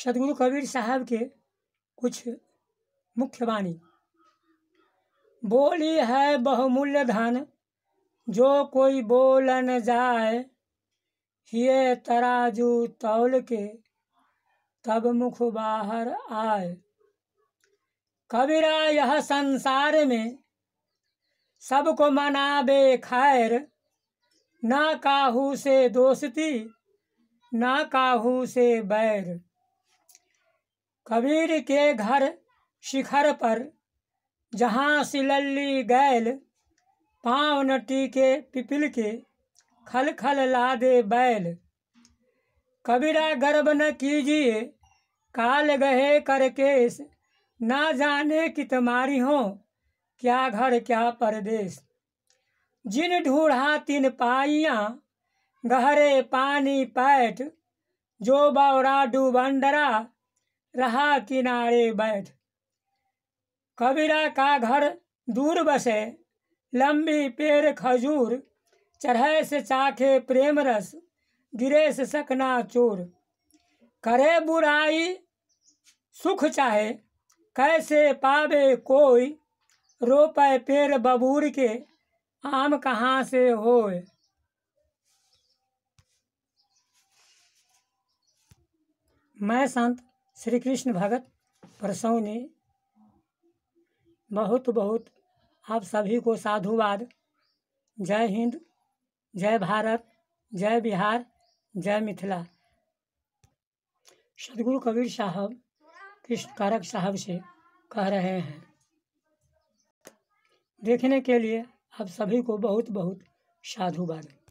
सदगुरु कबीर साहब के कुछ मुख्य वाणी बोली है बहुमूल्य धन जो कोई बोल न जाए ये तराजू तौल के तब मुख बाहर आए कबीरा यह संसार में सबको मनाबे खैर ना काहू से दोस्ती ना काहू से बैर कबीर के घर शिखर पर जहाँ सिलल्ली गैल पाँव नटी के पिपिल के खल खल लादे बैल कबीरा गर्व न कीजिए काल गहे करकेश ना जाने कि तुम्हारी हो क्या घर क्या परदेश जिन ढूढ़ा तीन पाइया गहरे पानी पैठ जो बौरा डूबंडरा रहा किनारे बैठ कबीरा का घर दूर बसे लंबी पेड़ खजूर चढ़े से चाखे प्रेम रस गिरे से सकना चोर करे बुराई सुख चाहे कैसे पावे कोई रोपे पेड़ बबूर के आम कहाँ से होए मैं संत श्री कृष्ण भगत परसौनी बहुत बहुत आप सभी को साधुवाद जय हिंद जय भारत जय बिहार जय मिथिला सदगुरु कबीर साहब कृष्ण कारक साहब से कह रहे हैं देखने के लिए आप सभी को बहुत बहुत साधुवाद